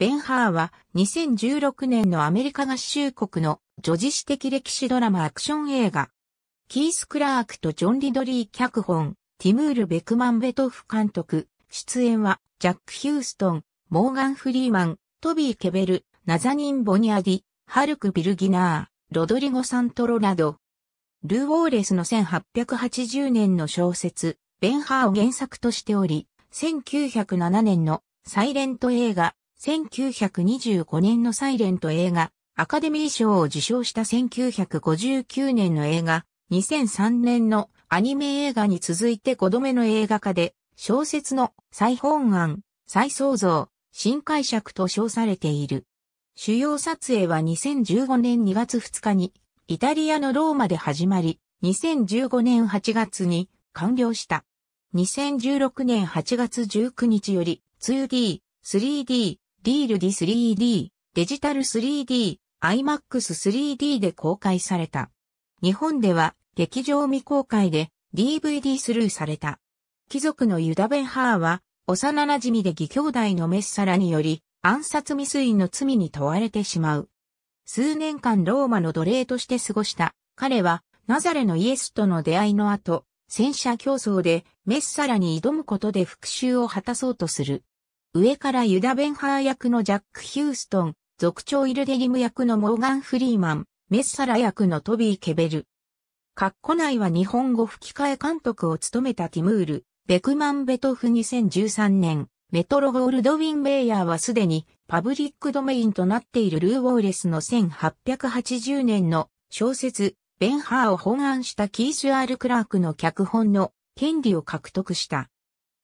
ベン・ハーは2016年のアメリカ合衆国の女子史的歴史ドラマアクション映画。キース・クラークとジョン・リドリー脚本、ティムール・ベクマンベトフ監督、出演はジャック・ヒューストン、モーガン・フリーマン、トビー・ケベル、ナザニン・ボニアディ、ハルク・ビルギナー、ロドリゴ・サントロなど。ルー・ウォーレスの1880年の小説、ベン・ハーを原作としており、1907年のサイレント映画、1925年のサイレント映画、アカデミー賞を受賞した1959年の映画、2003年のアニメ映画に続いて5度目の映画化で、小説の再本案、再創造、新解釈と称されている。主要撮影は2015年2月2日に、イタリアのローマで始まり、2015年8月に完了した。2016年8月19日より 2D、3D、リールディ 3D、デジタル 3D、IMAX3D で公開された。日本では劇場未公開で DVD スルーされた。貴族のユダ・ベンハーは幼馴染で義兄弟のメッサラにより暗殺未遂の罪に問われてしまう。数年間ローマの奴隷として過ごした彼はナザレのイエスとの出会いの後、戦車競争でメッサラに挑むことで復讐を果たそうとする。上からユダ・ベンハー役のジャック・ヒューストン、族長イルデリム役のモーガン・フリーマン、メッサラ役のトビー・ケベル。カッコ内は日本語吹き替え監督を務めたティムール、ベクマンベトフ2013年、メトロゴールドウィン・ベイヤーはすでにパブリックドメインとなっているルー・ウォーレスの1880年の小説、ベンハーを本案したキース・アール・クラークの脚本の権利を獲得した。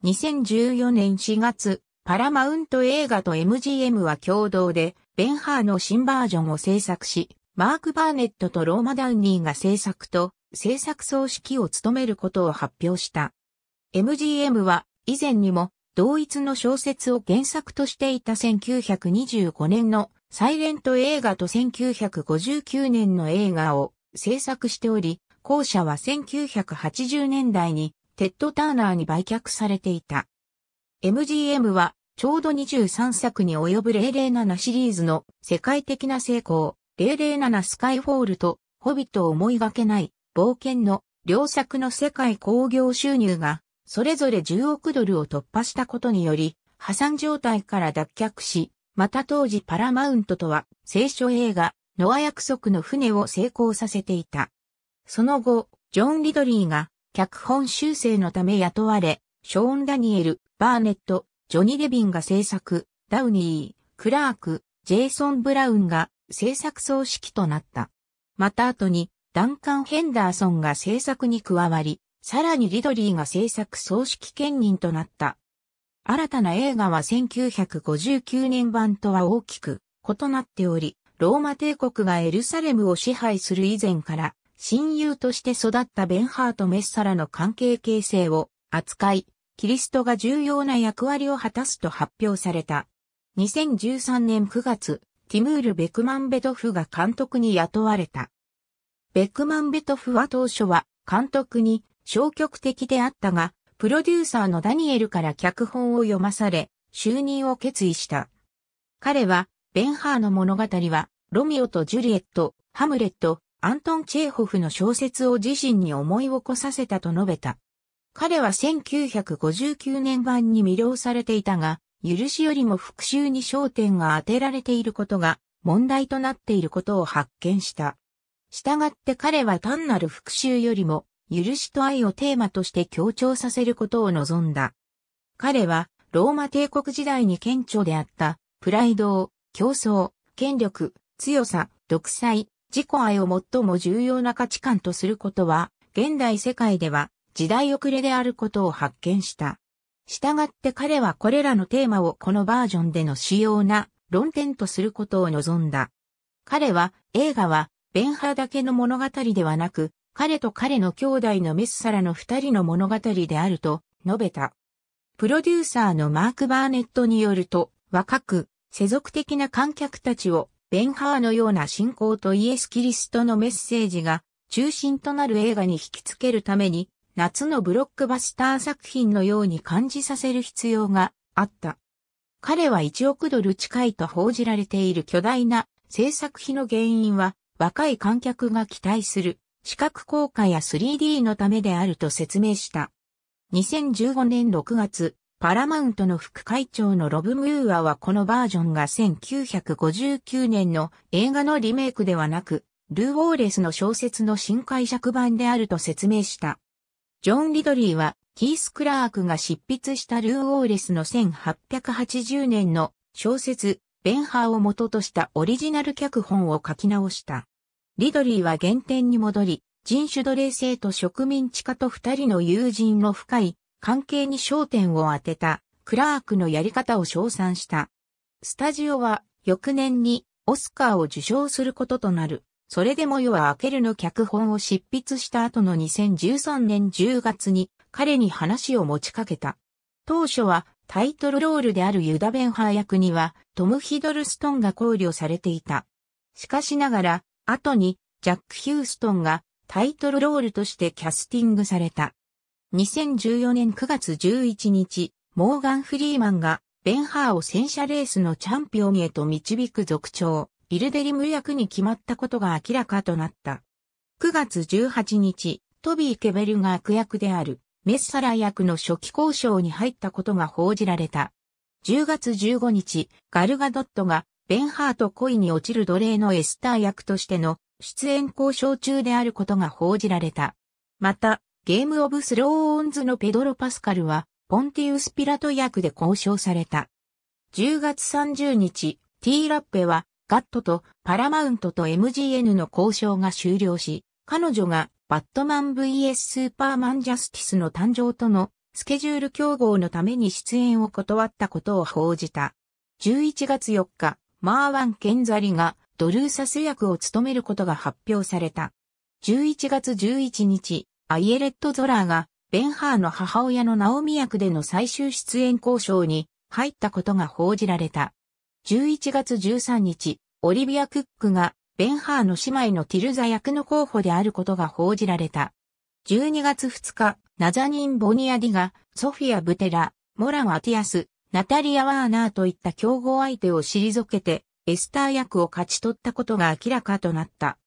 2014年4月、パラマウント映画と MGM は共同で、ベンハーの新バージョンを制作し、マーク・バーネットとローマ・ダウニーが制作と制作総指揮を務めることを発表した。MGM は以前にも同一の小説を原作としていた1925年のサイレント映画と1959年の映画を制作しており、後者は1980年代にテッド・ターナーに売却されていた。MGM はちょうど23作に及ぶ007シリーズの世界的な成功、007スカイフォールと、ホビット思いがけない、冒険の両作の世界興行収入が、それぞれ10億ドルを突破したことにより、破産状態から脱却し、また当時パラマウントとは、聖書映画、ノア約束の船を成功させていた。その後、ジョン・リドリーが、脚本修正のため雇われ、ショーン・ダニエル、バーネット、ジョニ・ー・デビンが制作、ダウニー、クラーク、ジェイソン・ブラウンが制作総指揮となった。また後に、ダンカン・ヘンダーソンが制作に加わり、さらにリドリーが制作総指揮兼任となった。新たな映画は1959年版とは大きく異なっており、ローマ帝国がエルサレムを支配する以前から、親友として育ったベンハーとメッサラの関係形成を扱い、キリストが重要な役割を果たすと発表された。2013年9月、ティムール・ベクマンベトフが監督に雇われた。ベクマンベトフは当初は監督に消極的であったが、プロデューサーのダニエルから脚本を読まされ、就任を決意した。彼は、ベンハーの物語は、ロミオとジュリエット、ハムレット、アントン・チェーホフの小説を自身に思い起こさせたと述べた。彼は1959年版に魅了されていたが、許しよりも復讐に焦点が当てられていることが問題となっていることを発見した。従って彼は単なる復讐よりも、許しと愛をテーマとして強調させることを望んだ。彼は、ローマ帝国時代に顕著であった、プライドを、競争、権力、強さ、独裁、自己愛を最も重要な価値観とすることは、現代世界では時代遅れであることを発見した。従って彼はこれらのテーマをこのバージョンでの主要な論点とすることを望んだ。彼は映画はベンハーだけの物語ではなく、彼と彼の兄弟のメスサラの二人の物語であると述べた。プロデューサーのマーク・バーネットによると、若く、世俗的な観客たちを、ベンハーのような信仰とイエス・キリストのメッセージが中心となる映画に引きつけるために、夏のブロックバスター作品のように感じさせる必要があった。彼は1億ドル近いと報じられている巨大な制作費の原因は若い観客が期待する視覚効果や 3D のためであると説明した。2015年6月、パラマウントの副会長のロブ・ムーアはこのバージョンが1959年の映画のリメイクではなく、ルー・ウォーレスの小説の新解釈版であると説明した。ジョン・リドリーは、キース・クラークが執筆したルー・オーレスの1880年の小説、ベンハーを元としたオリジナル脚本を書き直した。リドリーは原点に戻り、人種奴隷制と植民地化と二人の友人の深い関係に焦点を当てた、クラークのやり方を称賛した。スタジオは、翌年にオスカーを受賞することとなる。それでも夜は明けるの脚本を執筆した後の2013年10月に彼に話を持ちかけた。当初はタイトルロールであるユダ・ベンハー役にはトム・ヒドルストンが考慮されていた。しかしながら、後にジャック・ヒューストンがタイトルロールとしてキャスティングされた。2014年9月11日、モーガン・フリーマンがベンハーを戦車レースのチャンピオンへと導く続調。イルデリム役に決まったことが明らかとなった。9月18日、トビー・ケベルが悪役であるメッサラ役の初期交渉に入ったことが報じられた。10月15日、ガルガドットがベンハート恋に落ちる奴隷のエスター役としての出演交渉中であることが報じられた。また、ゲームオブスローオンズのペドロ・パスカルは、ポンティウス・ピラト役で交渉された。10月30日、ティーラッペは、ガットとパラマウントと MGN の交渉が終了し、彼女がバットマン VS スーパーマンジャスティスの誕生とのスケジュール競合のために出演を断ったことを報じた。11月4日、マーワン・ケンザリがドルーサス役を務めることが発表された。11月11日、アイエレット・ゾラーがベンハーの母親のナオミ役での最終出演交渉に入ったことが報じられた。11月13日、オリビア・クックが、ベンハーの姉妹のティルザ役の候補であることが報じられた。12月2日、ナザニン・ボニアディが、ソフィア・ブテラ、モラン・アティアス、ナタリア・ワーナーといった競合相手を退けて、エスター役を勝ち取ったことが明らかとなった。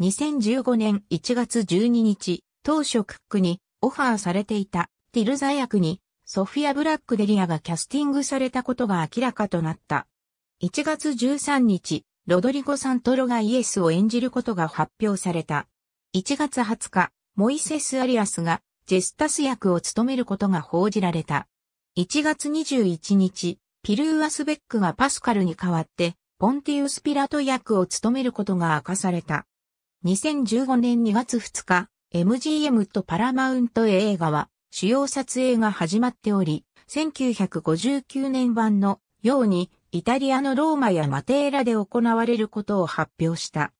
2015年1月12日、当初クックにオファーされていたティルザ役にソフィア・ブラックデリアがキャスティングされたことが明らかとなった。1月13日、ロドリゴ・サントロがイエスを演じることが発表された。1月20日、モイセス・アリアスがジェスタス役を務めることが報じられた。1月21日、ピルーアスベックがパスカルに代わって、ポンティウス・ピラト役を務めることが明かされた。2015年2月2日、MGM とパラマウント映画は主要撮影が始まっており、1959年版のようにイタリアのローマやマテーラで行われることを発表した。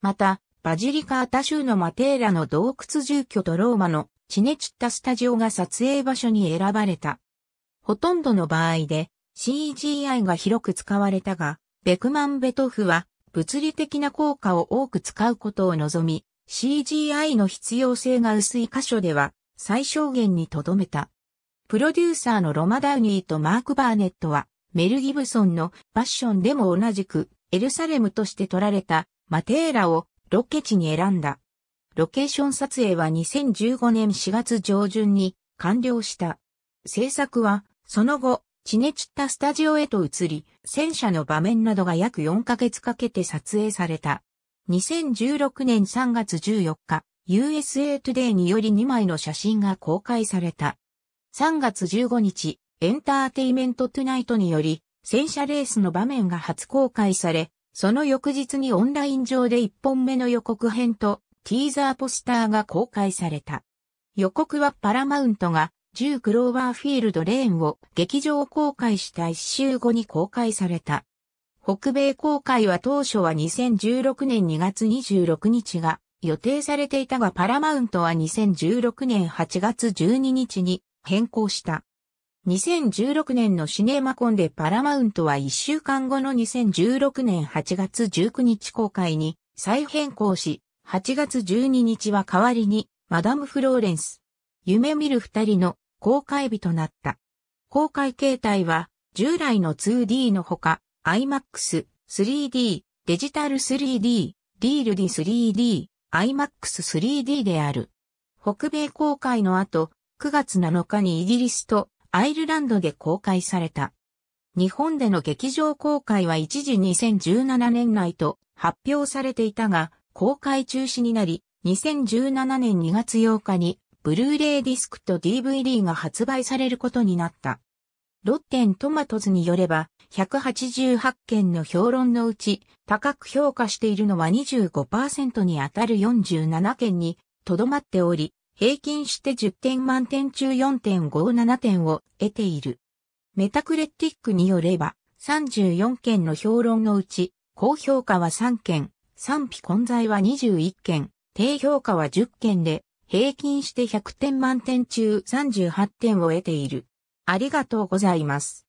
また、バジリカータ州のマテーラの洞窟住居とローマのチネチッタスタジオが撮影場所に選ばれた。ほとんどの場合で CGI が広く使われたが、ベクマンベトフは物理的な効果を多く使うことを望み、CGI の必要性が薄い箇所では最小限に留めた。プロデューサーのロマダウニーとマーク・バーネットはメル・ギブソンのパッションでも同じくエルサレムとして撮られたマテーラをロケ地に選んだ。ロケーション撮影は2015年4月上旬に完了した。制作はその後、地ね散ったスタジオへと移り、戦車の場面などが約4ヶ月かけて撮影された。2016年3月14日、USA Today により2枚の写真が公開された。3月15日、エンターテイメントトゥナイトにより、戦車レースの場面が初公開され、その翌日にオンライン上で1本目の予告編とティーザーポスターが公開された。予告はパラマウントが10クローバーフィールドレーンを劇場公開した1週後に公開された。北米公開は当初は2016年2月26日が予定されていたがパラマウントは2016年8月12日に変更した。2016年のシネマコンでパラマウントは1週間後の2016年8月19日公開に再変更し、8月12日は代わりにマダム・フローレンス、夢見る二人の公開日となった。公開形態は従来の 2D のほか IMAX、3D、デジタル 3D、ディールディ 3D、IMAX 3D である。北米公開の後、9月7日にイギリスとアイルランドで公開された。日本での劇場公開は一時2017年内と発表されていたが、公開中止になり、2017年2月8日に、ブルーレイディスクと DVD が発売されることになった。ロッテントマトズによれば、188件の評論のうち、高く評価しているのは25%に当たる47件に、とどまっており、平均して10点満点中4.57点を得ている。メタクレティックによれば、34件の評論のうち、高評価は3件、賛否混在は21件、低評価は10件で、平均して100点満点中38点を得ている。ありがとうございます。